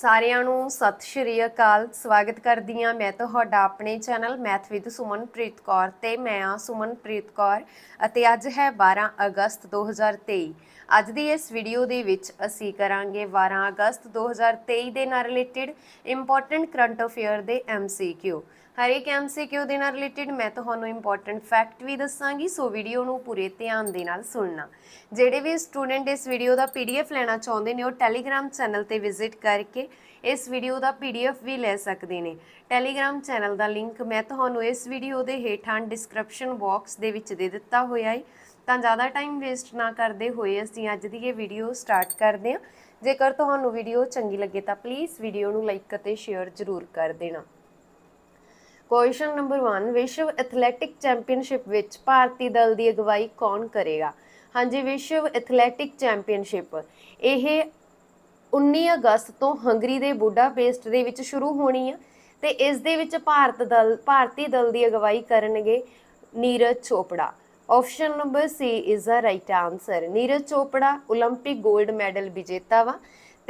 ਸਾਰਿਆਂ ਨੂੰ ਸਤਿ ਸ਼੍ਰੀ ਅਕਾਲ ਸਵਾਗਤ ਕਰਦੀ ਆ ਮੈਂ ਤੁਹਾਡਾ ਆਪਣੇ channel math with Sumanpreet Kaur ਤੇ ਮੈਂ ਆ ਸੁਮਨਪ੍ਰੀਤ ਕੌਰ ਅਤੇ ਅੱਜ ਹੈ 12 ਅਗਸਤ 2023 ਅੱਜ ਦੀ ਇਸ ਵੀਡੀਓ ਦੇ ਵਿੱਚ ਅਸੀਂ ਕਰਾਂਗੇ 12 ਅਗਸਤ 2023 ਦੇ ਨਾਲ ਰਿਲੇਟਡ ਇੰਪੋਰਟੈਂਟ ਕਰੰਟ ਅਫੇਅਰ ਦੇ ਐਮਸੀਕਿਊ ਹਰ ਇੱਕ ਐਮਸੀਕਿਊ ਦੇ ਨਾਲ ਰਿਲੇਟਡ ਮੈਂ ਤੁਹਾਨੂੰ ਇੰਪੋਰਟੈਂਟ ਫੈਕਟ ਵੀ ਦੱਸਾਂਗੀ ਸੋ ਵੀਡੀਓ ਨੂੰ ਪੂਰੇ ਧਿਆਨ ਦੇ ਨਾਲ ਸੁਣਨਾ ਜਿਹੜੇ ਵੀ ਸਟੂਡੈਂਟ ਇਸ ਵੀਡੀਓ ਦਾ ਪੀਡੀਐਫ ਲੈਣਾ ਚਾਹੁੰਦੇ ਨੇ ਉਹ ਟੈਲੀਗ੍ਰam ਚੈਨਲ ਤੇ ਵਿਜ਼ਿਟ ਕਰਕੇ ਇਸ ਵੀਡੀਓ ਦਾ ਪੀਡੀਐਫ ਵੀ ਲੈ ਸਕਦੇ ਨੇ ਟੈਲੀਗ੍ਰam ਚੈਨਲ ਦਾ ਲਿੰਕ ਮੈਂ ਤੁਹਾਨੂੰ ਇਸ ਵੀਡੀਓ ਦੇ ਹੇਠਾਂ ਡਿਸਕ੍ਰਿਪਸ਼ਨ ਬਾਕਸ ਦੇ ਵਿੱਚ ਦੇ ਦਿੱਤਾ ਹੋਇਆ ਹੈ ਤਾਂ ਜ਼ਿਆਦਾ ਟਾਈਮ ਵੇਸਟ ਨਾ ਕਰਦੇ ਹੋਏ ਅਸੀਂ ਅੱਜ ਦੀ ਇਹ ਵੀਡੀਓ ਸਟਾਰਟ ਕਰਦੇ ਹਾਂ ਜੇਕਰ ਤੁਹਾਨੂੰ ਵੀਡੀਓ ਚੰਗੀ ਲੱਗੇ ਤਾਂ ਪਲੀਜ਼ ਵੀਡੀਓ ਨੂੰ ਲਾਈਕ ਅਤੇ ਸ਼ੇਅਰ ਜ਼ਰੂਰ ਕਰ ਦੇਣਾ ਕੁਐਸਚਨ ਨੰਬਰ 1 ਵਿਸ਼ਵ ਐਥਲੈਟਿਕ ਚੈਂਪੀਅਨਸ਼ਿਪ ਵਿੱਚ ਭਾਰਤੀ ਦਲ ਦੀ ਅਗਵਾਈ ਕੌਣ ਕਰੇਗਾ ਹਾਂਜੀ ਵਿਸ਼ਵ ਐਥਲੈਟਿਕ ਚੈਂਪੀਅਨਸ਼ਿਪ ਇਹ 19 ਅਗਸਤ ਤੋਂ ਹੰਗਰੀ ਦੇ ਬੁਡਾਪੇਸਟ ਦੇ ਵਿੱਚ ਸ਼ੁਰੂ ਹੋਣੀ ਹੈ ਤੇ ਇਸ ਦੇ ਵਿੱਚ ਭਾਰਤ ਦਲ ਭਾਰਤੀ ਦਲ ਦੀ ਅਗਵਾਈ ਕਰਨਗੇ Neeraj Chopra option number C is the right answer Neeraj Chopra 올림픽 골ਡ ਮੈਡਲ ਵਿਜੇਤਾ ਵਾ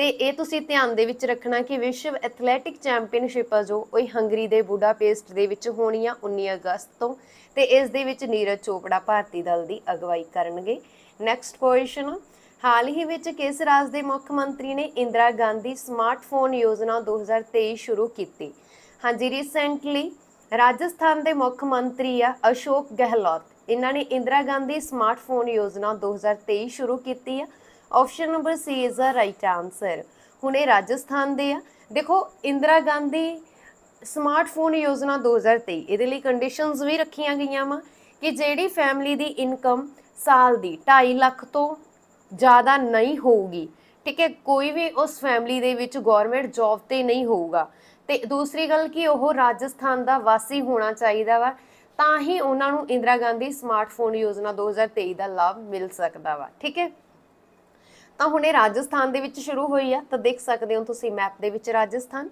ਤੇ ਇਹ ਤੁਸੀਂ ਧਿਆਨ ਦੇ ਵਿੱਚ ਰੱਖਣਾ ਕਿ ਵਿਸ਼ਵ ਐਥਲੈਟਿਕ ਚੈਂਪੀਅਨਸ਼ਿਪ ਆ ਜੋ ਉਹ ਹੰਗਰੀ ਦੇ ਬੁਡਾਪੇਸਟ ਦੇ ਵਿੱਚ ਹੋਣੀ ਆ 19 ਅਗਸਤ ਤੋਂ ਤੇ ਇਸ ਦੇ ਵਿੱਚ ਨੀਰਜ ਚੋਪੜਾ ਭਾਰਤੀ ਦਲ ਦੀ ਅਗਵਾਈ ਕਰਨਗੇ ਨੈਕਸਟ ਪੋਜੀਸ਼ਨ ਹਾਲ ਹੀ ਵਿੱਚ ਕਿਸ ਰਾਜ ਦੇ ਮੁੱਖ ਮੰਤਰੀ ਨੇ ਇੰਦਰਾ ਗਾਂਧੀ ਸਮਾਰਟਫੋਨ ਯੋਜਨਾ 2023 ਸ਼ੁਰੂ ਕੀਤੀ ਹਾਂਜੀ ਰੀਸੈਂਟਲੀ ਰਾਜਸਥਾਨ ਦੇ ਮੁੱਖ ਮੰਤਰੀ ਆ ਅਸ਼ੋਕ ਗਹਿਲੋਤ ਇਹਨਾਂ ਨੇ ਇੰਦਰਾ ਗਾਂਧੀ ਸਮਾਰਟਫੋਨ ਯੋਜਨਾ 2023 ਸ਼ੁਰੂ ਕੀਤੀ ਆ option number C is the right answer ਹੁਣ ਇਹ ਰਾਜਸਥਾਨ ਦੇ ਆ ਦੇਖੋ ਇੰਦਰਾ ਗਾਂਧੀ ਸਮਾਰਟਫੋਨ ਯੋਜਨਾ 2023 ਇਹਦੇ ਲਈ ਕੰਡੀਸ਼ਨਸ ਵੀ ਰੱਖੀਆਂ ਗਈਆਂ ਵਾ ਕਿ ਜਿਹੜੀ ਫੈਮਿਲੀ ਦੀ ਇਨਕਮ ਸਾਲ ਦੀ 2.5 ਲੱਖ ਤੋਂ ਜ਼ਿਆਦਾ ਨਹੀਂ ਹੋਊਗੀ ਠੀਕ ਹੈ ਕੋਈ ਵੀ ਉਸ ਫੈਮਿਲੀ ਦੇ ਵਿੱਚ ਗਵਰਨਮੈਂਟ ਜੌਬ ਤੇ ਨਹੀਂ ਹੋਊਗਾ ਤੇ ਦੂਸਰੀ ਗੱਲ ਕਿ ਉਹ ਰਾਜਸਥਾਨ ਦਾ ਵਾਸੀ ਹੋਣਾ ਚਾਹੀਦਾ ਵਾ ਤਾਂ ਹੀ ਉਹਨਾਂ ਨੂੰ ਇੰਦਰਾ ਗਾਂਧੀ ਸਮਾਰਟਫੋਨ ਯੋਜਨਾ 2023 ਦਾ ਲਾਭ ਮਿਲ ਸਕਦਾ ਵਾ ਠੀਕ ਹੈ ਤਾਂ ਹੁਣੇ ਰਾਜਸਥਾਨ ਦੇ ਵਿੱਚ ਸ਼ੁਰੂ ਹੋਈ ਆ ਤਾਂ ਦੇਖ ਸਕਦੇ ਹੋ ਤੁਸੀਂ ਮੈਪ ਦੇ ਵਿੱਚ ਰਾਜਸਥਾਨ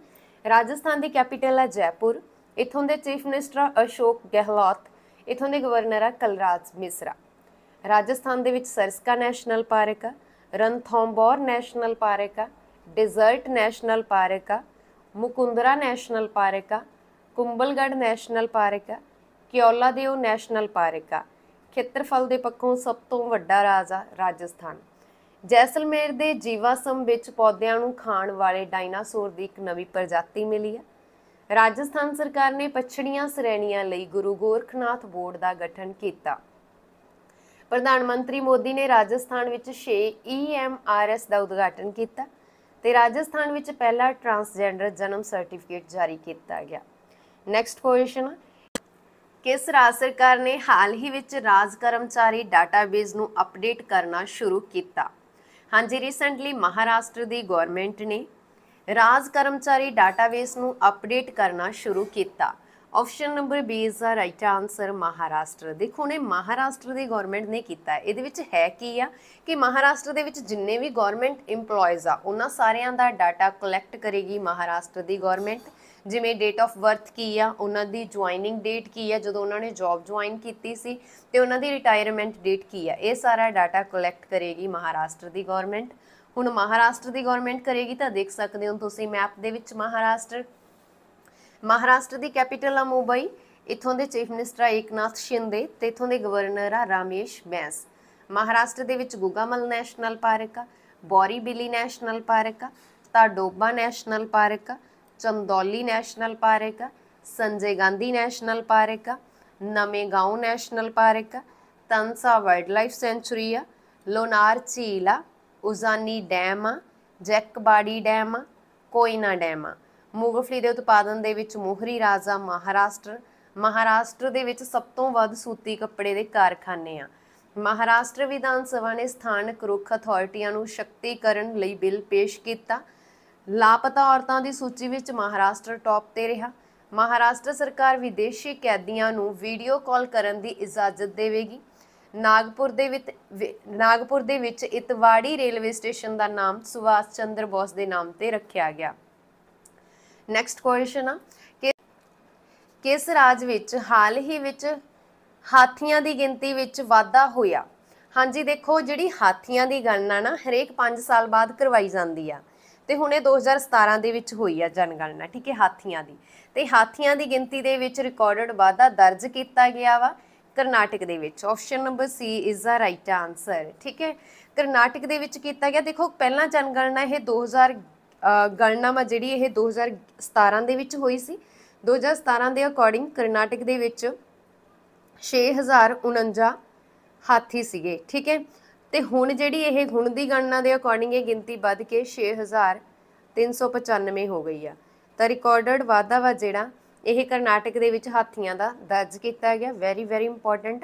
ਰਾਜਸਥਾਨ ਦੀ ਕੈਪੀਟਲ ਹੈ ਜੈਪੁਰ ਇਥੋਂ ਦੇ ਚੀਫ ਮਿਨਿਸਟਰ ਅਸ਼ੋਕ ਗਹਿਲੋਤ ਇਥੋਂ ਦੇ ਗਵਰਨਰ ਹੈ ਕਲਰਾਜ ਮਿਸਰਾ ਰਾਜਸਥਾਨ ਦੇ ਵਿੱਚ ਸਰਸਕਾ ਨੈਸ਼ਨਲ ਪਾਰਕ ਹੈ ਰਣਥੌਂਬੌਰ ਨੈਸ਼ਨਲ ਪਾਰਕ ਹੈ ਡੈਜ਼ਰਟ ਨੈਸ਼ਨਲ ਪਾਰਕ ਹੈ ਮੁਕੁੰਦਰਾ ਨੈਸ਼ਨਲ ਪਾਰਕ ਹੈ ਕੁੰਬਲਗੜ ਨੈਸ਼ਨਲ ਪਾਰਕ ਹੈ ਕਿਓਲਾ ਦੇਓ ਨੈਸ਼ਨਲ ਪਾਰਕ ਹੈ ਖੇਤਰਫਲ ਦੇ ਪੱਖੋਂ ਸਭ ਤੋਂ ਵੱਡਾ ਰਾਜ ਆ ਰਾਜਸਥਾਨ ਜੈਸਲਮੇਰ ਦੇ ਜੀਵਾਸਮ ਵਿੱਚ ਪੌਦਿਆਂ ਨੂੰ ਖਾਣ ਵਾਲੇ ਡਾਇਨਾਸੌਰ ਦੀ ਇੱਕ ਨਵੀਂ ਪ੍ਰਜਾਤੀ ਮਿਲੀ ਹੈ ਰਾਜਸਥਾਨ ਸਰਕਾਰ ਨੇ ਪਛੜੀਆਂ ਸ਼੍ਰੇਣੀਆਂ ਲਈ ਗੁਰੂ ਗੋਰਖਨਾਥ ਬੋਰਡ ਦਾ ਗਠਨ ਕੀਤਾ ਪ੍ਰਧਾਨ ਮੰਤਰੀ ਮੋਦੀ ਨੇ ਰਾਜਸਥਾਨ ਵਿੱਚ 6 EMRS ਦਾ ਉਦਘਾਟਨ ਕੀਤਾ ਤੇ ਰਾਜਸਥਾਨ ਵਿੱਚ ਪਹਿਲਾ ਟਰਾਂਸਜੈਂਡਰ ਜਨਮ ਸਰਟੀਫਿਕੇਟ ਜਾਰੀ ਕੀਤਾ ਗਿਆ ਨੈਕਸਟ ਕੁਐਸਚਨ ਕਿਸ ਰਾਜ ਸਰਕਾਰ ਨੇ ਹਾਲ ਹੀ ਵਿੱਚ ਰਾਜ ਕਰਮਚਾਰੀ ਡਾਟਾਬੇਸ ਨੂੰ ਅਪਡੇਟ ਕਰਨਾ ਸ਼ੁਰੂ ਕੀਤਾ ਹਾਂਜੀ ਰੀਸੈਂਟਲੀ ਮਹਾਰਾਸ਼ਟਰ ਦੀ ਗਵਰਨਮੈਂਟ ਨੇ ਰਾਜ ਕਰਮਚਾਰੀ ਡਾਟਾਬੇਸ ਨੂੰ ਅਪਡੇਟ ਕਰਨਾ ਸ਼ੁਰੂ ਕੀਤਾ option number B is the right answer Maharashtra ਦੇਖੋ ਨੇ ਮਹਾਰਾਸ਼ਟਰ ਦੀ ਗਵਰਨਮੈਂਟ ਨੇ ਕੀਤਾ ਇਹਦੇ ਵਿੱਚ ਹੈ ਕੀ ਆ ਕਿ ਮਹਾਰਾਸ਼ਟਰ ਦੇ ਵਿੱਚ ਜਿੰਨੇ ਵੀ ਗਵਰਨਮੈਂਟ EMPLOYEES ਆ ਉਹਨਾਂ ਸਾਰਿਆਂ ਦਾ ਡਾਟਾ ਕਲੈਕਟ ਕਰੇਗੀ ਮਹਾਰਾਸ਼ਟਰ ਦੀ ਗਵਰਨਮੈਂਟ ਜਿਵੇਂ ਡੇਟ ਆਫ ਬਰਥ ਕੀ ਆ ਉਹਨਾਂ ਦੀ ਜੁਆਇਨਿੰਗ ਡੇਟ ਕੀ ਆ ਜਦੋਂ ਉਹਨਾਂ ਨੇ ਜੌਬ ਜੁਆਇਨ ਕੀਤੀ ਸੀ ਤੇ ਉਹਨਾਂ ਦੀ ਰਿਟਾਇਰਮੈਂਟ ਡੇਟ ਕੀ ਆ ਇਹ ਸਾਰਾ ਡਾਟਾ ਕਲੈਕਟ ਕਰੇਗੀ ਮਹਾਰਾਸ਼ਟਰ ਦੀ ਗਵਰਨਮੈਂਟ ਹੁਣ ਮਹਾਰਾਸ਼ਟਰ ਦੀ ਗਵਰਨਮੈਂਟ ਕਰੇਗੀ ਤਾਂ ਦੇਖ ਸਕਦੇ ਹੋ ਤੁਸੀਂ ਮੈਪ ਦੇ ਵਿੱਚ ਮਹਾਰਾਸ਼ਟਰ ਮਹਾਰਾਸ਼ਟਰ ਦੀ ਕੈਪੀਟਲ ਆ ਮੁੰਬਈ ਇਥੋਂ ਦੇ ਚੀਫ ਮਿਨਿਸਟਰ ਆ ਏਕਨਾਥ ਸ਼ਿੰਦੇ ਤੇ ਇਥੋਂ ਦੇ ਗਵਰਨਰ ਆ ਰਾਮੇਸ਼ ਬੈਂਸ ਮਹਾਰਾਸ਼ਟਰ ਦੇ ਵਿੱਚ ਗੁਗਾਮਲ ਨੈਸ਼ਨਲ ਪਾਰਕ ਆ ਬਿਲੀ ਨੈਸ਼ਨਲ ਪਾਰਕ ਆ ਤਾਂ ਡੋਬਾ ਨੈਸ਼ਨਲ ਪਾਰਕ ਆ ਚੰਦੌਲੀ ਨੈਸ਼ਨਲ ਪਾਰਕ ਆ ਸੰਜੇ ਗਾਂਧੀ ਨੈਸ਼ਨਲ ਪਾਰਕ ਆ ਨਵੇਂ ਗਾਉਂ ਨੈਸ਼ਨਲ ਪਾਰਕ ਆ ਤਨਸਾ ਵਾਈਲਡ ਲਾਈਫ ਸੈਂਚੁਰੀ ਆ ਲੋਨਾਰ ਝੀਲ ਆ ਉਜ਼ਾਨੀ ਡੈਮ ਆ ਜੈਕਬਾੜੀ ਡੈਮ ਆ ਕੋਇਨਾ ਡੈਮ ਆ ਮੂੰਗਫਲੀ ਦੇ ਉਤਪਾਦਨ ਦੇ ਵਿੱਚ ਮੋਹਰੀ ਰਾਜਾ ਮਹਾਰਾਸ਼ਟਰ ਮਹਾਰਾਸ਼ਟਰ ਦੇ ਵਿੱਚ ਸਭ ਤੋਂ ਵੱਧ ਸੂਤੀ ਕੱਪੜੇ ਦੇ ਕਾਰਖਾਨੇ ਆ ਮਹਾਰਾਸ਼ਟਰ ਵਿਧਾਨ ਸਭਾ ਨੇ ਸਥਾਨਕ ਰੁੱਖ ਅਥਾਰਟੀਆਂ ਨੂੰ ਸ਼ਕਤੀਕਰਨ ਲਈ ਬਿੱਲ ਪੇਸ਼ ਕੀਤਾ ਲਾਪਤਾ ਔਰਤਾਂ ਦੀ ਸੂਚੀ ਵਿੱਚ ਮਹਾਰਾਸ਼ਟਰ ਟੌਪ ਤੇ ਰਿਹਾ ਮਹਾਰਾਸ਼ਟਰ ਸਰਕਾਰ ਵਿਦੇਸ਼ੀ ਕੈਦੀਆਂ ਨੂੰ ਵੀਡੀਓ ਕਾਲ ਕਰਨ ਦੀ ਇਜਾਜ਼ਤ ਦੇਵੇਗੀ ਨਾਗਪੁਰ ਦੇ ਵਿੱਚ ਨਾਗਪੁਰ ਦੇ ਵਿੱਚ ਇਤਵਾੜੀ ਰੇਲਵੇ ਸਟੇਸ਼ਨ ਦਾ ਨਾਮ ਸੁਭਾਸ਼ ਚੰਦਰ ਬੋਸ ਦੇ ਨਾਮ ਤੇ ਰੱਖਿਆ ਗਿਆ ਨੈਕਸਟ ਕੁਐਸਚਨ ਆ ਕਿ ਕਿਸ ਰਾਜ ਵਿੱਚ ਹਾਲ ਹੀ ਵਿੱਚ ਹਾਥੀਆਂ ਦੀ ਗਿਣਤੀ ਵਿੱਚ ਵਾਧਾ ਹੋਇਆ ਹਾਂਜੀ ਦੇਖੋ ਜਿਹੜੀ ਹਾਥੀਆਂ ਦੀ ਗਣਨਾ ਨਾ ਹਰੇਕ 5 ਸਾਲ ਬਾਅਦ ਕਰਵਾਈ ਜਾਂਦੀ ਆ ਤੇ ਹੁਣ ਇਹ 2017 ਦੇ ਵਿੱਚ ਹੋਈ ਆ ਜਨਗਣਨਾ ਠੀਕ ਹੈ ਹਾਥੀਆਂ ਦੀ ਤੇ ਹਾਥੀਆਂ ਦੀ ਗਿਣਤੀ ਦੇ ਵਿੱਚ ਰਿਕਾਰਡਡ ਵਾਧਾ ਦਰਜ ਕੀਤਾ ਗਿਆ ਵਾ ਕਰਨਾਟਕ ਦੇ ਵਿੱਚ option number C is the right answer ਠੀਕ ਹੈ ਕਰਨਾਟਕ ਦੇ ਵਿੱਚ ਕੀਤਾ ਗਿਆ ਦੇਖੋ ਪਹਿਲਾਂ ਜਨਗਣਨਾ ਇਹ 2000 ਗਣਨਾ ਮਾ ਜਿਹੜੀ ਇਹ 2017 ਦੇ ਵਿੱਚ ਹੋਈ ਸੀ 2017 ਦੇ ਅਕੋਰਡਿੰਗ ਕਰਨਾਟਕ ਦੇ ਵਿੱਚ 6049 ਹਾਥੀ ਸੀਗੇ ਠੀਕ ਹੈ ਤੇ ਹੁਣ ਜਿਹੜੀ ਇਹ ਗੁਣ ਦੀ ਗਣਨਾ ਦੇ ਅਕੋਰਡਿੰਗ ਇਹ ਗਿਣਤੀ ਵੱਧ ਕੇ 6395 ਹੋ ਗਈ ਆ ਤਾਂ ਰਿਕਾਰਡਡ ਵਾਧਾ ਵਾ ਜਿਹੜਾ ਇਹ ਕਰਨਾਟਕ ਦੇ ਵਿੱਚ ਹਾਥੀਆਂ ਦਾ ਦਰਜ ਕੀਤਾ ਗਿਆ ਵੈਰੀ ਵੈਰੀ ਇੰਪੋਰਟੈਂਟ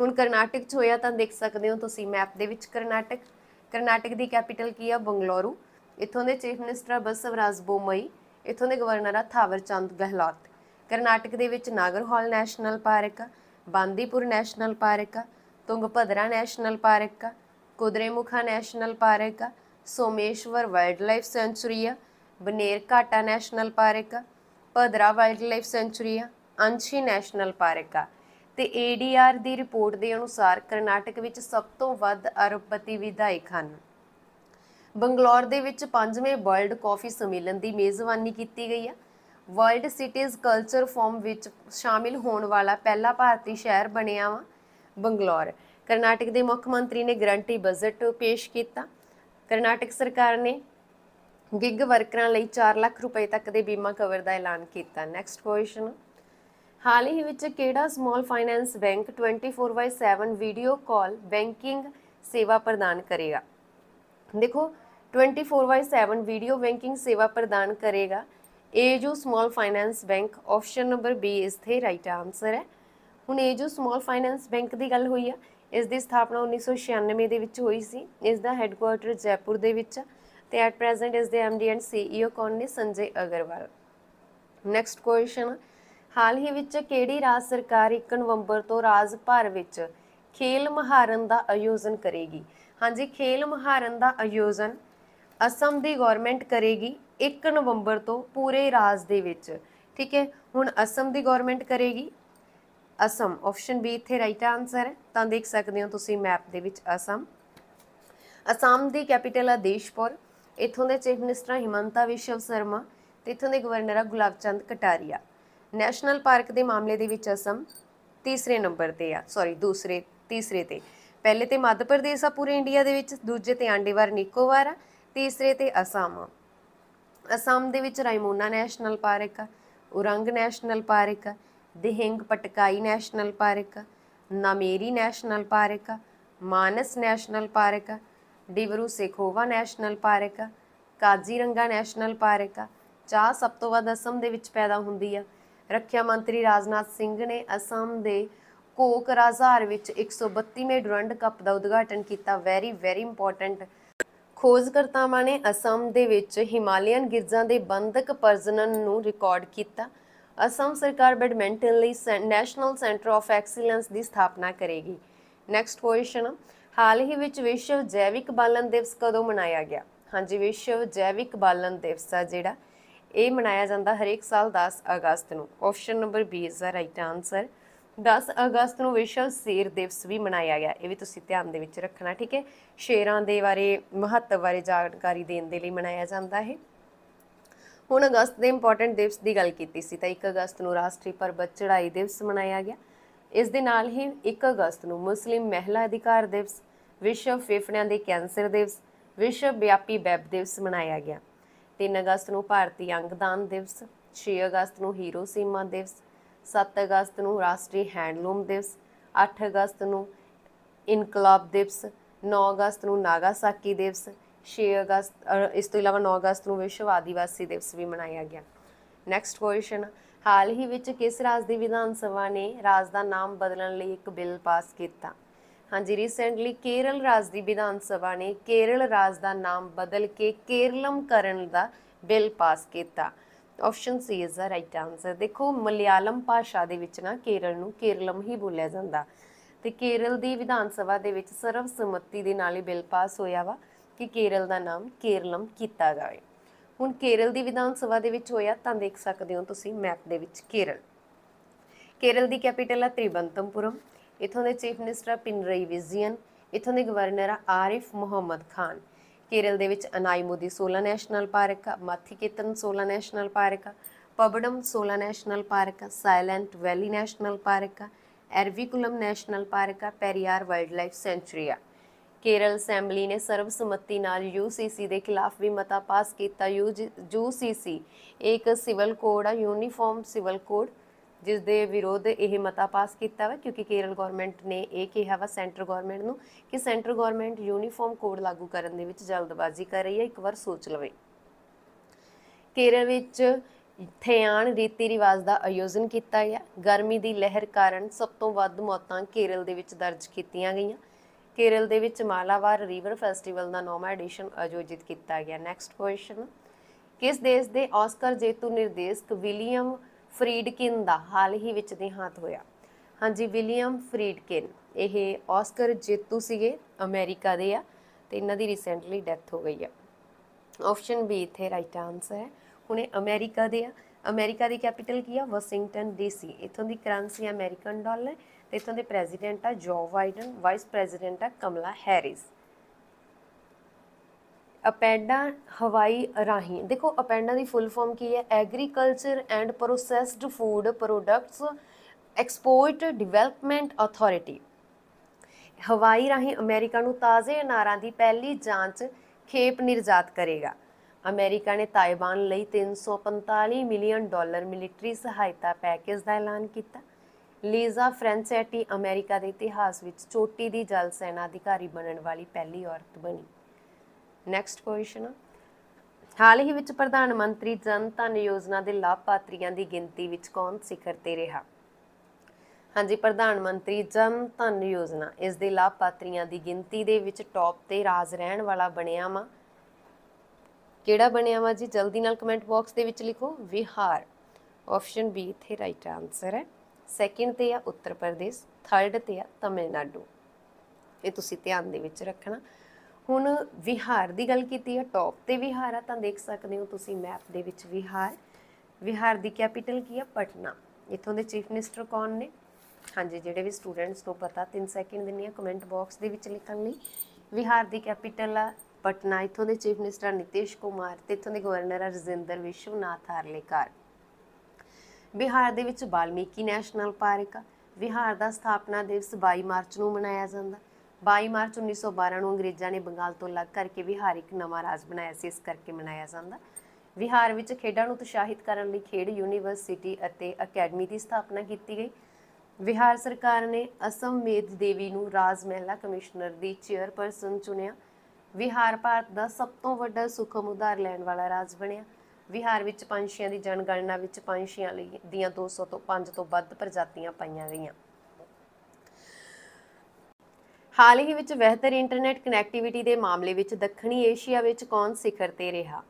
ਹੁਣ ਕਰਨਾਟਕ 'ਚ ਹੋਇਆ ਤਾਂ ਦੇਖ ਸਕਦੇ ਹੋ ਤੁਸੀਂ ਮੈਪ ਦੇ ਵਿੱਚ ਕਰਨਾਟਕ ਕਰਨਾਟਕ ਦੀ ਕੈਪੀਟਲ ਕੀ ਆ ਬੰਗਲੌਰੂ ਇਥੋਂ ਦੇ ਚੀਫ ਮਿਨਿਸਟਰ ਬਸਵਰਾਜ ਬੋਮਈ ਇਥੋਂ ਦੇ ਗਵਰਨਰ ਆ ਥਾਵਰਚੰਦ ਗਹਿਲੋਤ ਕਰਨਾਟਕ ਦੇ ਵਿੱਚ Nagarhole national park Bandipur national park Tungabhadra national park का ਕੁਦਰੇਮੁਖਾ ਨੈਸ਼ਨਲ ਪਾਰਕ का ਸੋਮੇਸ਼ਵਰ ਵਾਈਲਡਲਾਈਫ लाइफ ਆ ਬਨੇਰ बनेर ਨੈਸ਼ਨਲ ਪਾਰਕ पार्क का ਭਦਰਾ ਵਾਈਲਡਲਾਈਫ ਸੈਂਚੁਰੀ ਆ ਅੰਸ਼ੀ ਨੈਸ਼ਨਲ ਪਾਰਕ ਆ ਤੇ ਏਡੀਆਰ ਦੀ ਰਿਪੋਰਟ ਦੇ ਅਨੁਸਾਰ ਕਰਨਾਟਕ ਵਿੱਚ ਸਭ ਤੋਂ ਵੱਧ ਅਰਬਪਤੀ ਵਿਧਾਇਕ ਹਨ ਬੰਗਲੌਰ ਦੇ ਵਿੱਚ ਪੰਜਵੇਂ ਵਰਲਡ ਕਾਫੀ ਸੰਮੇਲਨ ਦੀ ਮੇਜ਼ਬਾਨੀ ਕੀਤੀ ਗਈ ਆ ਵਰਲਡ ਸਿਟੀਜ਼ ਕਲਚਰ ਫੋਰਮ ਵਿੱਚ ਸ਼ਾਮਿਲ ਹੋਣ ਵਾਲਾ ਪਹਿਲਾ ਭਾਰਤੀ ਸ਼ਹਿਰ ਬਣਿਆ ਵਾ ਬੰਗਲੌਰ ਕਰਨਾਟਕ ਦੇ ਮੁੱਖ ਮੰਤਰੀ ਨੇ ਗਰੰਟੀ ਬਜਟ ਪੇਸ਼ ਕੀਤਾ ਕਰਨਾਟਕ ਸਰਕਾਰ ਨੇ ਗਿਗ ਵਰਕਰਾਂ ਲਈ 4 ਲੱਖ ਰੁਪਏ ਤੱਕ ਦੇ ਬੀਮਾ ਕਵਰ ਦਾ ਐਲਾਨ ਕੀਤਾ ਨੈਕਸਟ ਕੁਐਸਚਨ ਹਾਲ ਹੀ ਵਿੱਚ ਕਿਹੜਾ small finance bank 24/7 video call banking ਸੇਵਾ ਪ੍ਰਦਾਨ ਕਰੇਗਾ ਦੇਖੋ 24/7 ਵੀਡੀਓ ਬੈਂਕਿੰਗ ਸੇਵਾ ਪ੍ਰਦਾਨ ਕਰੇਗਾ ਇਹ ਜੋ small finance bank option number B ਇਸ ਤੇ ਰਾਈਟ ਆਨਸਰ ਹੈ ਹੁਣ ਇਹ ਜੋ ਸਮਾਲ ਫਾਈਨੈਂਸ ਬੈਂਕ ਦੀ ਗੱਲ ਹੋਈ ਆ ਇਸ ਦੀ ਸਥਾਪਨਾ 1996 ਦੇ ਵਿੱਚ ਹੋਈ ਸੀ ਇਸ ਦਾ ਹੈੱਡਕੁਆਰਟਰ ਜੈਪੁਰ ਦੇ ਵਿੱਚ ਤੇ ਐਟ ਪ੍ਰੈਜ਼ੈਂਟ ਇਸ ਦੇ ਐਮਡੀ ਐਂਡ ਸੀਈਓ ਕੌਣ ਨੇ ਸੰਜੇ ਅਗਰਵਾਲ ਨੈਕਸਟ ਕੁਐਸਚਨ ਹਾਲ ਹੀ ਵਿੱਚ ਕਿਹੜੀ ਰਾਜ ਸਰਕਾਰ 1 ਨਵੰਬਰ ਤੋਂ ਰਾਜ ਭਰ ਵਿੱਚ ਖੇਲ ਮਹਾਰਨ ਦਾ ਆਯੋਜਨ ਕਰੇਗੀ ਹਾਂਜੀ ਖੇਲ ਮਹਾਰਨ ਦਾ ਆਯੋਜਨ ਅਸਮ ਦੀ ਗਵਰਨਮੈਂਟ ਕਰੇਗੀ 1 ਨਵੰਬਰ ਤੋਂ ਪੂਰੇ ਰਾਜ ਦੇ ਵਿੱਚ ਠੀਕ ਹੈ ਹੁਣ ਅਸਮ ਦੀ ਗਵਰਨਮੈਂਟ ਕਰੇਗੀ ਅਸਮ ਆਪਸ਼ਨ ਬੀ ਇੱਥੇ ਰਾਈਟ ਆਨਸਰ ਹੈ ਤਾਂ ਦੇਖ ਸਕਦੇ ਹੋ ਤੁਸੀਂ ਮੈਪ ਦੇ ਵਿੱਚ ਅਸਮ ਅਸਾਮ ਦੀ ਕੈਪੀਟਲ ਆ ਦੇਸ਼ਪੁਰ ਇੱਥੋਂ ਦੇ ਚੀਫ ਮਿਨਿਸਟਰ ਹਿਮੰਤਾ ਵਿਸ਼ਵ ਸ਼ਰਮਾ ਤੇ ਇੱਥੋਂ ਦੇ ਗਵਰਨਰ ਆ ਗੁਲਾਬਚੰਦ ਕਟਾਰੀਆ ਨੈਸ਼ਨਲ ਪਾਰਕ ਦੇ ਮਾਮਲੇ ਦੇ ਵਿੱਚ ਅਸਮ ਤੀਸਰੇ ਨੰਬਰ ਤੇ ਆ ਸੌਰੀ ਦੂਸਰੇ ਤੀਸਰੇ ਤੇ ਪਹਿਲੇ ਤੇ ਮੱਧ ਪ੍ਰਦੇਸ਼ ਆ ਪੂਰੇ ਇੰਡੀਆ ਦੇ ਵਿੱਚ ਦੂਜੇ ਤੇ ਆਂਡੇਵਾਰ ਨਿਕੋਬਾਰ ਆ ਤੀਸਰੇ ਤੇ ਅਸਾਮ ਆ ਅਸਾਮ ਦੇ ਵਿੱਚ ਰਾਇਮੋਨਾ ਨੈਸ਼ਨਲ ਪਾਰਕ ਆ ਉਰੰਗ ਨੈਸ਼ਨਲ ਪਾਰਕ ਆ Dihing Patkai national park Nameri national park Manas national park Dibru Saikhowa national park Kaziranga national park ਚਾਹ ਸਭ ਤੋਂ ਵੱਧ ਅਸਮ ਦੇ ਵਿੱਚ ਪੈਦਾ ਹੁੰਦੀ ਆ ਰੱਖਿਆ ਮੰਤਰੀ ਰਾਜਨਾਥ ਸਿੰਘ ਨੇ ਅਸਮ ਦੇ ਕੋਕ ਰਾਜ਼ਾਰ ਵਿੱਚ 132ਵੇਂ ਡੁਰੰਡ ਕੱਪ ਦਾ ਉਦਘਾਟਨ ਕੀਤਾ ਵੈਰੀ ਵੈਰੀ ਇੰਪੋਰਟੈਂਟ ਖੋਜਕਰਤਾਵਾਂ ਨੇ ਅਸਮ ਦੇ ਵਿੱਚ ਹਿਮਾਲਿਅਨ ਗਿਰਜਾਂ ਦੇ ਬੰਦਕ ਪ੍ਰਜਨਨ ਨੂੰ ਰਿਕਾਰਡ ਕੀਤਾ ਅਸਮ ਸਰਕਾਰ ਬੈਡਮਿੰਟਨ ਲਈ ਨੈਸ਼ਨਲ ਸੈਂਟਰ ਆਫ ਐਕਸੀਲੈਂਸ ਦੀ ਸਥਾਪਨਾ ਕਰੇਗੀ ਨੈਕਸਟ ਕੁਐਸਚਨ ਹਾਲ ਹੀ ਵਿੱਚ ਵਿਸ਼ਵ ਜੈਵਿਕ ਬਾਲਣ ਦਿਵਸ ਕਦੋਂ ਮਨਾਇਆ ਗਿਆ ਹਾਂਜੀ ਵਿਸ਼ਵ ਜੈਵਿਕ ਬਾਲਣ ਦਿਵਸ ਆ ਜਿਹੜਾ ਇਹ ਮਨਾਇਆ ਜਾਂਦਾ ਹਰੇਕ ਸਾਲ 10 ਅਗਸਤ ਨੂੰ ਆਪਸ਼ਨ ਨੰਬਰ B ਇਸ ਦਾ ਰਾਈਟ ਆਨਸਰ 10 ਅਗਸਤ ਨੂੰ ਵਿਸ਼ਵ ਸ਼ੇਰ ਦਿਵਸ ਵੀ ਮਨਾਇਆ ਗਿਆ ਇਹ ਵੀ ਤੁਸੀਂ ਧਿਆਨ ਦੇ ਵਿੱਚ ਰੱਖਣਾ ਠੀਕ ਹੈ ਸ਼ੇਰਾਂ ਦੇ ਬਾਰੇ ਮਹੱਤਵ ਬਾਰੇ ਜਾਣਕਾਰੀ ਦੇਣ ਦੇ ਲਈ ਮਨਾਇਆ ਜਾਂਦਾ ਹੈ ਹੁਣ ਅਗਸਤ ਦੇ ਇੰਪੋਰਟੈਂਟ ਦਿਵਸ ਦੀ ਗੱਲ ਕੀਤੀ ਸੀ ਤਾਂ 1 ਅਗਸਤ ਨੂੰ ਰਾਸ਼ਟਰੀ ਪਰਬਤ ਚੜਾਈ ਦਿਵਸ ਮਨਾਇਆ ਗਿਆ ਇਸ ਦੇ ਨਾਲ ਹੀ 1 ਅਗਸਤ ਨੂੰ ਮੁਸਲਿਮ ਮਹਿਲਾ ਅਧਿਕਾਰ ਦਿਵਸ ਵਿਸ਼ਵ ਫੇਫੜਿਆਂ ਦੇ ਕੈਂਸਰ ਦਿਵਸ ਵਿਸ਼ਵ ਵਿਆਪੀ ਵੈਬ ਦਿਵਸ ਮਨਾਇਆ ਗਿਆ 3 ਅਗਸਤ ਨੂੰ ਭਾਰਤੀ ਅੰਗਦਾਨ ਦਿਵਸ 6 ਅਗਸਤ ਨੂੰ ਹੀਰੋ ਸੀਮਾ ਦਿਵਸ 7 ਅਗਸਤ ਨੂੰ ਰਾਸ਼ਟਰੀ ਹੈਂਡਲੂਮ ਦਿਵਸ 8 ਅਗਸਤ ਨੂੰ ਇਨਕਲਾਬ ਦਿਵਸ 9 ਅਗਸਤ ਨੂੰ ਨਾਗਾਸਾਕੀ ਦਿਵਸ 6 ਅਗਸਤ ਇਸ ਤੋਂ ਇਲਾਵਾ 9 ਅਗਸਤ ਨੂੰ ਵਿਸ਼ਵ ਆਦੀਵਾਸੀ ਦਿਵਸ ਵੀ ਮਨਾਇਆ ਗਿਆ ਨੈਕਸਟ ਕੁਐਸਚਨ ਹਾਲ ਹੀ ਵਿੱਚ ਕਿਸ ਰਾਜ ਦੀ ਵਿਧਾਨ ਸਭਾ ਨੇ ਰਾਜ ਦਾ ਨਾਮ ਬਦਲਣ ਲਈ ਇੱਕ ਬਿੱਲ ਪਾਸ ਕੀਤਾ ਹਾਂਜੀ ਰੀਸੈਂਟਲੀ ਕੇਰਲ ਰਾਜ ਦੀ ਵਿਧਾਨ ਸਭਾ ਨੇ ਕੇਰਲ ਰਾਜ ਦਾ ਨਾਮ ਬਦਲ ਕੇ ਕੇਰਲਮ ਕਰਨ ਦਾ ਬਿੱਲ ਪਾਸ ਕੀਤਾ option C is the right answer ਦੇਖੋ ਮਲਿਆਲਮ ਭਾਸ਼ਾ ਦੇ ਵਿੱਚ ਨਾ ਕੇਰਲ ਨੂੰ ਕੇਰਲਮ ਹੀ ਬੋਲਿਆ ਜਾਂਦਾ ਤੇ ਕੇਰਲ ਦੀ ਵਿਧਾਨ ਸਭਾ ਦੇ ਵਿੱਚ ਸਮਤੀ ਦੇ ਨਾਲ ਹੀ ਬਿੱਲ ਪਾਸ ਹੋਇਆ ਵਾ ਕਿ ਕੇਰਲ ਦਾ ਨਾਮ ਕੇਰਲਮ ਕੀਤਾ ਜਾਵੇ ਹੁਣ ਕੇਰਲ ਦੀ ਵਿਧਾਨ ਸਭਾ ਦੇ ਵਿੱਚ ਹੋਇਆ ਤਾਂ ਦੇਖ ਸਕਦੇ ਹੋ ਤੁਸੀਂ ਮੈਪ ਦੇ ਵਿੱਚ ਕੇਰਲ ਕੇਰਲ ਦੀ ਕੈਪੀਟਲ ਹੈ ਤ੍ਰਿਬੰਤਮਪੁਰਮ ਇਥੋਂ ਦੇ ਚੀਫ ਮਿਨਿਸਟਰ ਪਿੰਰਈ ਵਿਜੀਅਨ ਇਥੋਂ ਦੇ ਗਵਰਨਰ ਆ ਆਰਿਫ ਮੁਹੰਮਦ ਖਾਨ ਕੇਰਲ ਦੇ ਵਿੱਚ Anamudi 16 national park Mathikettan 16 national park Pambadum 16 national park silent valley national park Eravikulam national park Periyar wildlife sanctuary ਆ ਕੇਰਲ ਅਸੈਂਬਲੀ ਨੇ ਸਰਬਸੰਮਤੀ ਨਾਲ ਯੂਸੀਸੀ ਦੇ ਖਿਲਾਫ ਵੀ ਮਤਾ ਪਾਸ ਕੀਤਾ ਯੂਸੀਸੀ ਇੱਕ ਸਿਵਲ ਕੋਡ ਆ ਯੂਨੀਫਾਰਮ ਸਿਵਲ ਕੋਡ ਜਿਸ ਦੇ ਵਿਰੋਧ ਇਹ ਮਤਾ ਪਾਸ ਕੀਤਾ ਵਾ ਕਿਉਂਕਿ ਕੇਰਲ ਗਵਰਨਮੈਂਟ ਨੇ ਇਹ ਕਿਹਾ ਵਾ ਸੈਂਟਰ ਗਵਰਨਮੈਂਟ ਨੂੰ ਕਿ ਸੈਂਟਰ ਗਵਰਨਮੈਂਟ ਯੂਨੀਫਾਰਮ ਕੋਡ ਲਾਗੂ ਕਰਨ ਦੇ ਵਿੱਚ ਜਲਦਬਾਜ਼ੀ ਕਰ ਰਹੀ ਹੈ ਇੱਕ ਵਾਰ ਸੋਚ ਲਵੇ ਕੇਰਲ ਵਿੱਚ ਆਣ ਰੀਤੀ ਰਿਵਾਜ ਦਾ ਆਯੋਜਨ ਕੀਤਾ ਗਿਆ ਗਰਮੀ ਦੀ ਲਹਿਰ ਕਾਰਨ ਸਭ ਤੋਂ ਵੱਧ ਮੌਤਾਂ ਕੇਰਲ ਦੇ ਵਿੱਚ ਦਰਜ ਕੀਤੀਆਂ ਗਈਆਂ ਕੇਰਲ ਦੇ ਵਿੱਚ ਮਾਲਾਵਾਰ ਰਿਵਰ ਫੈਸਟੀਵਲ ਦਾ 9ਵਾਂ ਐਡੀਸ਼ਨ ਆਯੋਜਿਤ ਕੀਤਾ ਗਿਆ ਨੈਕਸਟ ਕੁਐਸਚਨ ਕਿਸ ਦੇਸ਼ ਦੇ ਆਸਕਰ ਜੇਤੂ ਨਿਰਦੇਸ਼ਕ ਵਿਲੀਅਮ ਫਰੀਡਕਿਨ ਦਾ ਹਾਲ ਹੀ ਵਿੱਚ ਦੇਹਾਂਤ ਹੋਇਆ ਹਾਂਜੀ ਵਿਲੀਅਮ ਫਰੀਡਕਿਨ ਇਹ ਆਸਕਰ ਜੇਤੂ ਸੀਗੇ ਅਮਰੀਕਾ ਦੇ ਆ ਤੇ ਇਹਨਾਂ ਦੀ ਰੀਸੈਂਟਲੀ ਡੈਥ ਹੋ ਗਈ ਆ ਆਪਸ਼ਨ ਬੀ ਇੱਥੇ ਰਾਈਟ ਆਨਸਰ ਹੈ ਹੁਣੇ ਅਮਰੀਕਾ ਦੇ ਆ ਅਮਰੀਕਾ ਦੀ ਕੈਪੀਟਲ ਕੀ ਆ ਵਾਸ਼ਿੰਗਟਨ ਡੀਸੀ ਇਥੋਂ ਦੀ ਕਰੰਸੀ ਅਮਰੀਕਨ ਡਾਲਰ ਤੇ ਇਥੋਂ ਦੇ ਪ੍ਰੈਜ਼ੀਡੈਂਟ ਆ ਜੋ ਬਾਈਡਨ ਵਾਈਸ ਪ੍ਰੈਜ਼ੀਡੈਂਟ ਆ ਕਮਲਾ ਹੈਰਿਸ ਅਪੈਂਡਾ ਹਵਾਈ ਰਾਹੀਂ ਦੇਖੋ ਅਪੈਂਡਾ ਦੀ ਫੁੱਲ ਫਾਰਮ ਕੀ ਹੈ agriculture and processed food products export development authority ਹਵਾਈ ਰਾਹੀਂ ਅਮਰੀਕਾ ਨੂੰ ਤਾਜ਼ੇ ਅਨਾਰਾਂ ਦੀ ਪਹਿਲੀ ਜਾਂਚ ਖੇਪ ਨਿਰਜਾਤ ਕਰੇਗਾ ਅਮਰੀਕਾ ਨੇ ਤਾਇਵਾਨ ਲਈ 345 ਮਿਲੀਅਨ ਡਾਲਰ ਮਿਲਟਰੀ ਸਹਾਇਤਾ ਪੈਕੇਜ ਦਾ ਐਲਾਨ ਕੀਤਾ ਲੀਜ਼ਾ ਫ੍ਰੈਂਸੈਟੀ ਅਮਰੀਕਾ ਦੇ ਇਤਿਹਾਸ ਵਿੱਚ ਚੋਟੀ ਦੀ ਜਲ ਸੈਨਾ ਅਧਿਕਾਰੀ ਬਣਨ ਵਾਲੀ ਪਹਿਲੀ ਔਰਤ ਬਣੀ ਨੈਕਸਟ ਕੁਐਸਚਨ ਹਾਲ ਹੀ ਵਿੱਚ ਪ੍ਰਧਾਨ ਮੰਤਰੀ ਜਨ ਧਨ ਯੋਜਨਾ ਦੇ ਲਾਭਪਾਤਰੀਆਂ ਦੀ ਗਿਣਤੀ ਵਿੱਚ ਕੌਣ ਸਿਖਰ ਤੇ ਰਿਹਾ ਹਾਂਜੀ ਪ੍ਰਧਾਨ ਮੰਤਰੀ ਜਨ ਧਨ ਯੋਜਨਾ ਇਸ ਦੇ ਲਾਭਪਾਤਰੀਆਂ ਦੀ ਗਿਣਤੀ ਦੇ ਵਿੱਚ ਟੌਪ ਤੇ ਰਾਜ ਰਹਿਣ ਵਾਲਾ ਬਣਿਆ ਵਾ ਕਿਹੜਾ ਬਣਿਆ ਵਾ ਜੀ ਜਲਦੀ ਨਾਲ ਕਮੈਂਟ ਬਾਕਸ ਦੇ ਵਿੱਚ ਲਿਖੋ ਵਿਹਾਰ ਆਪਸ਼ਨ ਬੀ ਇੱਥੇ ਰਾਈਟ ਆਨਸਰ ਹੈ ਸੈਕਿੰਡ ਤੇ ਆ ਉੱਤਰ ਪ੍ਰਦੇਸ਼ ਥਰਡ ਤੇ ਆ ਤਮਿਲਨਾਡੂ ਇਹ ਤੁਸੀਂ ਧਿਆਨ ਦੇ ਵਿੱਚ ਰੱਖਣਾ ਹੁਣ ਵਿਹਾਰ ਦੀ ਗੱਲ ਕੀਤੀ ਹੈ ਟੌਪ ਤੇ ਵਿਹਾਰ ਆ ਤਾਂ ਦੇਖ ਸਕਦੇ ਹੋ ਤੁਸੀਂ ਮੈਪ ਦੇ ਵਿੱਚ ਵਿਹਾਰ ਵਿਹਾਰ ਦੀ ਕੈਪੀਟਲ ਕੀ ਆ ਪਟਨਾ ਇਥੋਂ ਦੇ ਚੀਫ ਮਿਨਿਸਟਰ ਕੌਣ ਨੇ ਹਾਂਜੀ ਜਿਹੜੇ ਵੀ ਸਟੂਡੈਂਟਸ ਨੂੰ ਪਤਾ 3 ਸੈਕਿੰਡ ਦਿੰਨੀ ਆ ਕਮੈਂਟ ਬਾਕਸ ਦੇ ਵਿੱਚ ਲਿਖਣ ਲਈ ਵਿਹਾਰ ਦੀ ਕੈਪੀਟਲ ਆ ਪਟਨਾ ਇਥੋਂ ਦੇ ਚੀਫ ਮਿਨਿਸਟਰ ਨਿਤੇਸ਼ ਕੁਮਾਰ ਤੇ ਇਥੋਂ ਦੇ ਗਵਰਨਰ ਆ ਰਜਿੰਦਰ ਵਿਸ਼ਵਨਾਥ ਆਰਲੇਕਰ ਬਿਹਾਰ ਦੇ ਵਿੱਚ ਬਾਲਮੀਕੀ ਨੈਸ਼ਨਲ ਪਾਰਕ ਬਿਹਾਰ ਦਾ ਸਥਾਪਨਾ ਦਿਵਸ 22 ਮਾਰਚ ਨੂੰ ਮਨਾਇਆ ਜਾਂਦਾ 22 ਮਾਰਚ 1912 ਨੂੰ ਅੰਗਰੇਜ਼ਾਂ ਨੇ ਬੰਗਾਲ ਤੋਂ ਅਲੱਗ ਕਰਕੇ ਬਿਹਾਰ ਇੱਕ ਨਵਾਂ ਰਾਜ ਬਣਾਇਆ ਸੀ ਇਸ ਕਰਕੇ ਮਨਾਇਆ ਜਾਂਦਾ ਬਿਹਾਰ ਵਿੱਚ ਖੇਡਾਂ ਨੂੰ ਉਤਸ਼ਾਹਿਤ ਕਰਨ ਲਈ ਖੇਡ ਯੂਨੀਵਰਸਿਟੀ ਅਤੇ ਅਕੈਡਮੀ ਦੀ ਸਥਾਪਨਾ ਕੀਤੀ ਗਈ ਬਿਹਾਰ ਸਰਕਾਰ ਨੇ ਅਸਮ ਮੇਦ ਦੇਵੀ ਨੂੰ ਰਾਜ ਮਹਿਲਾ ਕਮਿਸ਼ਨਰ ਦੀ ਚੇਅਰਪਰਸਨ ਚੁਣਿਆ ਬਿਹਾਰ ਭਾਰਤ ਦਾ ਸਭ ਤੋਂ ਵੱਡਾ ਸੁਖਮ ਉਧਾਰ ਲੈਣ ਵਾਲਾ ਰਾਜ ਬਣਿਆ ਵਿਹਾਰ ਵਿੱਚ ਪੰਛੀਆਂ ਦੀ ਜਨਗਣਨਾ ਵਿੱਚ ਪੰਛੀਆਂ ਲਈ ਦੀਆਂ 200 ਤੋਂ 5 ਤੋਂ ਵੱਧ ਪ੍ਰਜਾਤੀਆਂ ਪਾਈਆਂ ਗਈਆਂ ਹਾਲ ਹੀ ਵਿੱਚ ਬਿਹਤਰ ਇੰਟਰਨੈਟ ਕਨੈਕਟੀਵਿਟੀ ਦੇ ਮਾਮਲੇ ਵਿੱਚ ਦੱਖਣੀ ਏਸ਼ੀਆ ਵਿੱਚ ਕੌਣ ਸਿਖਰ ਤੇ ਰਿਹਾ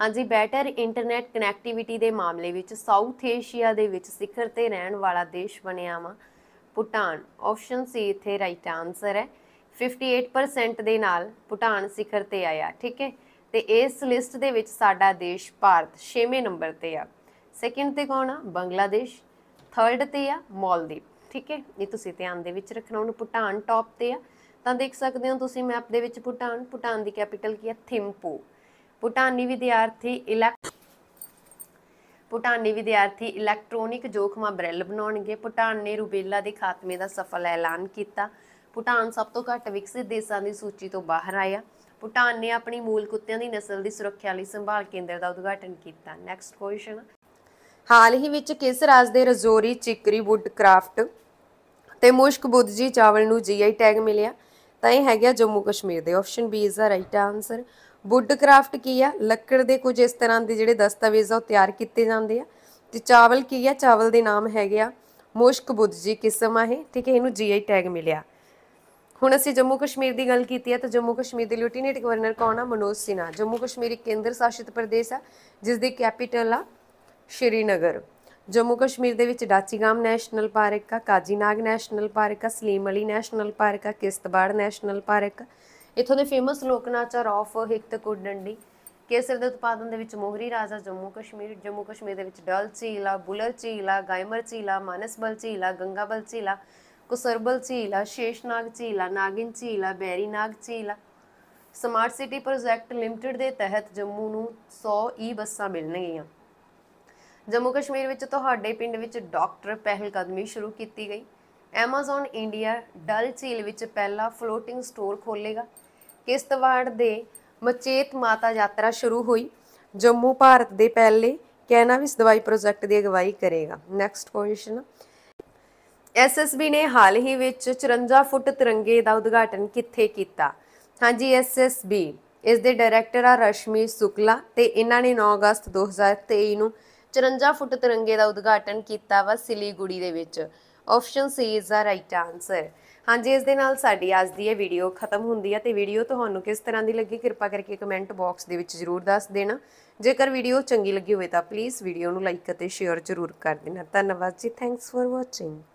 ਹਾਂਜੀ ਬੈਟਰ ਇੰਟਰਨੈਟ ਕਨੈਕਟੀਵਿਟੀ ਦੇ ਮਾਮਲੇ ਵਿੱਚ ਸਾਊਥ ਏਸ਼ੀਆ ਦੇ ਵਿੱਚ ਸਿਖਰ ਤੇ ਰਹਿਣ ਵਾਲਾ ਦੇਸ਼ ਬਣਿਆ ਵਾ ਭੂਟਾਨ ਆਪਸ਼ਨ ਸੀ ਇੱਥੇ ਰਾਈਟ ਆਨਸਰ ਹੈ 58% ਦੇ ਨਾਲ ਭੂਟਾਨ ਸਿਖਰ ਤੇ ਆਇਆ ਠੀਕ ਹੈ ਤੇ ਇਸ ਲਿਸਟ ਦੇ ਵਿੱਚ ਸਾਡਾ ਦੇਸ਼ ਭਾਰਤ 6ਵੇਂ ਨੰਬਰ ਤੇ ਆ ਸੈਕਿੰਡ ਤੇ ਕੌਣ ਆ ਬੰਗਲਾਦੇਸ਼ ਥਰਡ ਤੇ ਆ ਮਾਲਦੀਵ ਠੀਕ ਹੈ ਇਹ ਤੁਸੀਂ ਧਿਆਨ ਦੇ ਵਿੱਚ ਰੱਖਣਾ ਉਹਨੂੰ ਭੂਟਾਨ ਟਾਪ ਤੇ ਆ ਤਾਂ ਦੇਖ ਸਕਦੇ ਹੋ ਤੁਸੀਂ ਮੈਪ ਦੇ ਵਿੱਚ ਭੂਟਾਨ ਭੂਟਾਨ ਦੀ ਕੈਪੀਟਲ ਕੀ ਹੈ ਥਿੰਪੂ ਭੂਟਾਨੀ ਵਿਦਿਆਰਥੀ ਇਲੈਕਟ ਭੂਟਾਨੀ ਵਿਦਿਆਰਥੀ ਇਲੈਕਟ੍ਰੋਨਿਕ ਜੋਖਮਾ ਬ੍ਰੈਲ ਬਣਾਉਣਗੇ ਭੂਟਾਨ ਨੇ ਰੂਬੇਲਾ ਦੇ ਖਾਤਮੇ ਦਾ ਸਫਲ ਐਲਾਨ ਕੀਤਾ ਭੂਟਾਨ ਸਭ ਤੋਂ ਘੱਟ ਵਿਕਸਿਤ ਦੇਸ਼ਾਂ ਦੀ ਸੂਚੀ ਤੋਂ ਬਾਹਰ ਆਇਆ ਭੂਟਾਨ ਨੇ ਆਪਣੀ ਮੂਲ ਕੁੱਤਿਆਂ ਦੀ ਨਸਲ ਦੀ ਸੁਰੱਖਿਆ ਲਈ ਸੰਭਾਲ ਕੇਂਦਰ ਦਾ ਉਦਘਾਟਨ ਕੀਤਾ ਨੈਕਸਟ ਕੁਐਸਚਨ ਹਾਲ ਹੀ ਵਿੱਚ ਕਿਸ ਰਾਜ ਦੇ ਰਜ਼ੋਰੀ ਚਿਕਰੀ ਵੁੱਡ ਕ੍ਰਾਫਟ ਤੇ ਮੁਸ਼ਕ ਬੁੱਧਜੀ ਚਾਵਲ ਨੂੰ ਜੀਆਈ ਟੈਗ ਮਿਲਿਆ ਤਾਂ ਇਹ ਹੈਗਾ ਜੰਮੂ ਕਸ਼ਮੀਰ ਦੇ option B is the right answer wood craft ਕੀ ਆ ਲੱਕੜ ਦੇ ਕੁਝ ਇਸ ਤਰ੍ਹਾਂ ਦੇ ਜਿਹੜੇ ਦਸਤਾਵੇਜ਼ ਆ ਉਹ ਤਿਆਰ ਕੀਤੇ ਜਾਂਦੇ ਆ ਤੇ ਚਾਵਲ ਕੀ ਆ ਚਾਵਲ ਦੇ ਨਾਮ ਹੈਗੇ ਆ ਮੁਸ਼ਕ ਬੁੱਧਜੀ ਕਿਸਮ ਆ ਇਹ ਠੀਕ ਹੈ ਇਹਨੂੰ ਜੀਆਈ ਟੈਗ ਮਿਲਿਆ ਹੁਣ ਅਸੀਂ ਜੰਮੂ ਕਸ਼ਮੀਰ ਦੀ ਗੱਲ ਕੀਤੀ ਹੈ ਤਾਂ ਜੰਮੂ ਕਸ਼ਮੀਰ ਦੇ ਲੁਟੀਨੇਟ ਗਵਰਨਰ ਕੌਣ ਆ ਮਨੋਜ ਸਿਨਾ ਜੰਮੂ ਕਸ਼ਮੀਰ ਇੱਕ ਕੇਂਦਰ ਸ਼ਾਸਿਤ ਪ੍ਰਦੇਸ਼ ਆ ਜਿਸ ਦੀ ਕੈਪੀਟਲ ਆ ਸ਼੍ਰੀਨਗਰ ਜੰਮੂ ਕਸ਼ਮੀਰ ਦੇ ਵਿੱਚ ਡਾਚੀਗਾਮ ਨੈਸ਼ਨਲ ਪਾਰਕ ਆ ਕਾਜੀਨਾਗ ਨੈਸ਼ਨਲ ਪਾਰਕ ਆ ਸਲੀਮ ਅਲੀ ਨੈਸ਼ਨਲ ਪਾਰਕ ਆ ਕਿਸ਼ਤਵਾੜ ਨੈਸ਼ਨਲ ਪਾਰਕ ਇਥੋਂ ਦੇ ਫੇਮਸ ਲੋਕ ਨਾਚ ਆ ਰੌਫ ਹਿਕਤ ਕੁੱਡੰਡੀ ਕੇਸਰ ਦੇ ਉਤਪਾਦਨ ਦੇ ਵਿੱਚ ਮੋਹਰੀ ਰਾਜਾ ਜੰਮੂ ਕਸ਼ਮੀਰ ਜੰਮੂ ਕਸ਼ਮੀਰ ਦੇ ਵਿੱਚ ਡਲ ਝੀਲ ਆ ਬੁਲਰ ਝੀਲ ਆ ਗਾਇਮਰ ਝੀਲ ਆ ਮਾਨਸਬਲ ਝੀਲ ਆ ਗੰਗਾਬਲ ਝੀਲ ਆ ਕੁਸਰਬਲ ਝੀਲ ਆ ਸ਼ੇਸ਼ਨਾਗ ਝੀਲ ਆ ਨਾਗਿਨ ਝੀਲ ਆ ਬੈਰੀ ਨਾਗ ਝੀਲ ਆ ਸਮਾਰਟ ਸਿਟੀ ਪ੍ਰੋਜੈਕਟ ਲਿਮਟਿਡ ਦੇ ਤਹਿਤ ਜੰਮੂ ਨੂੰ 100 ਈ ਬੱਸਾਂ ਮਿਲਣਗੀਆਂ ਜੰਮੂ ਕਸ਼ਮੀਰ ਵਿੱਚ ਤੁਹਾਡੇ ਪਿੰਡ ਵਿੱਚ ਡਾਕਟਰ ਪਹਿਲ ਕਦਮੀ ਸ਼ੁਰੂ ਕੀਤੀ ਗਈ Amazon India ਡਲ ਝੀਲ ਵਿੱਚ ਪਹਿਲਾ ਫਲੋਟਿੰਗ ਸਟੋਰ ਖੋਲੇਗਾ ਕਿਸ਼ਤਵਾੜ ਦੇ ਮਚੇਤ ਮਾਤਾ ਯਾਤਰਾ ਸ਼ੁਰੂ ਹੋਈ ਜੰਮੂ ਭਾਰਤ ਦੇ ਪਹਿਲੇ ਕੈਨਾਬਿਸ ਦਵਾਈ ਪ੍ਰੋਜੈਕਟ ਦੀ ਅਗਵਾਈ ਕਰੇਗਾ ਨੈਕਸਟ ਕੁਐਸਚਨ ਐਸਐਸਬੀ ਨੇ ਹਾਲ ਹੀ ਵਿੱਚ 54 ਫੁੱਟ ਤਿਰੰਗੇ ਦਾ ਉਦਘਾਟਨ ਕਿੱਥੇ ਕੀਤਾ ਹਾਂਜੀ ਐਸਐਸਬੀ ਇਸ ਦੇ ਡਾਇਰੈਕਟਰ ਆ ਰਸ਼ਮੀ ਸੁਕਲਾ ਤੇ ਇਹਨਾਂ ਨੇ 9 ਅਗਸਤ 2023 ਨੂੰ 54 ਫੁੱਟ ਤਿਰੰਗੇ ਦਾ ਉਦਘਾਟਨ ਕੀਤਾ ਵਾ ਸਿਲੀਗੁੜੀ ਦੇ ਵਿੱਚ option C is the right answer ਹਾਂਜੀ ਇਸ ਦੇ ਨਾਲ ਸਾਡੀ ਅੱਜ ਦੀ ਇਹ ਵੀਡੀਓ ਖਤਮ ਹੁੰਦੀ ਹੈ ਤੇ ਵੀਡੀਓ ਤੁਹਾਨੂੰ ਕਿਸ ਤਰ੍ਹਾਂ ਦੀ ਲੱਗੀ ਕਿਰਪਾ ਕਰਕੇ ਕਮੈਂਟ ਬਾਕਸ ਦੇ ਵਿੱਚ ਜ਼ਰੂਰ ਦੱਸ ਦੇਣਾ ਜੇਕਰ ਵੀਡੀਓ ਚੰਗੀ ਲੱਗੀ ਹੋਵੇ ਤਾਂ ਪਲੀਜ਼ ਵੀਡੀਓ ਨੂੰ ਲਾਈਕ ਅਤੇ ਸ਼ੇਅਰ ਜ਼ਰੂਰ ਕਰ ਦੇਣਾ ਧੰਨਵਾਦ ਜੀ ਥੈਂਕਸ ਫॉर ਵਾਚਿੰਗ